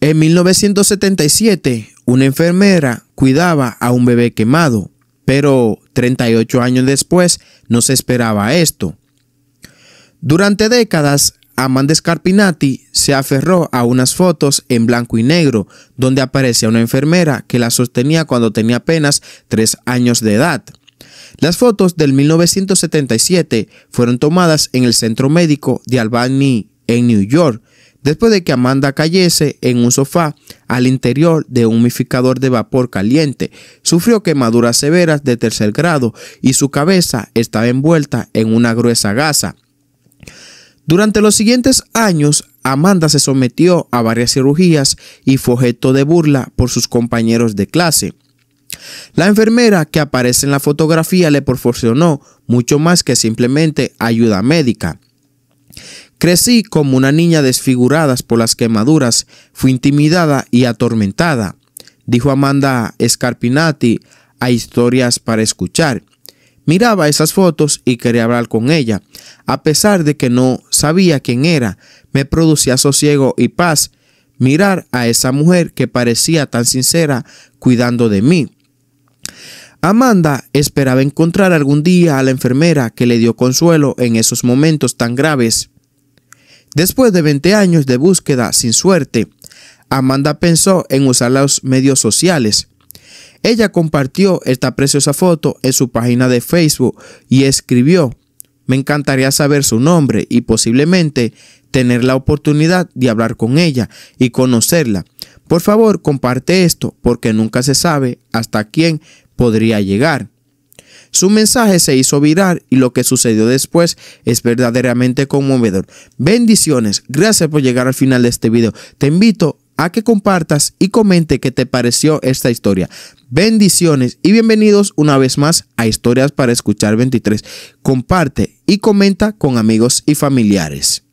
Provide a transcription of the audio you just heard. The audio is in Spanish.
En 1977, una enfermera cuidaba a un bebé quemado, pero 38 años después no se esperaba esto. Durante décadas, Amanda Scarpinati se aferró a unas fotos en blanco y negro donde aparecía una enfermera que la sostenía cuando tenía apenas 3 años de edad. Las fotos del 1977 fueron tomadas en el Centro Médico de Albany en New York, después de que Amanda cayese en un sofá al interior de un humificador de vapor caliente. Sufrió quemaduras severas de tercer grado y su cabeza estaba envuelta en una gruesa gasa. Durante los siguientes años, Amanda se sometió a varias cirugías y fue objeto de burla por sus compañeros de clase. La enfermera que aparece en la fotografía le proporcionó mucho más que simplemente ayuda médica. Crecí como una niña desfigurada por las quemaduras, fui intimidada y atormentada, dijo Amanda Scarpinati a Historias para Escuchar. Miraba esas fotos y quería hablar con ella. A pesar de que no sabía quién era, me producía sosiego y paz mirar a esa mujer que parecía tan sincera cuidando de mí. Amanda esperaba encontrar algún día a la enfermera que le dio consuelo en esos momentos tan graves. Después de 20 años de búsqueda sin suerte, Amanda pensó en usar los medios sociales. Ella compartió esta preciosa foto en su página de Facebook y escribió, me encantaría saber su nombre y posiblemente tener la oportunidad de hablar con ella y conocerla. Por favor, comparte esto porque nunca se sabe hasta quién podría llegar. Su mensaje se hizo virar y lo que sucedió después es verdaderamente conmovedor. Bendiciones, gracias por llegar al final de este video. Te invito a que compartas y comente qué te pareció esta historia. Bendiciones y bienvenidos una vez más a Historias para Escuchar 23. Comparte y comenta con amigos y familiares.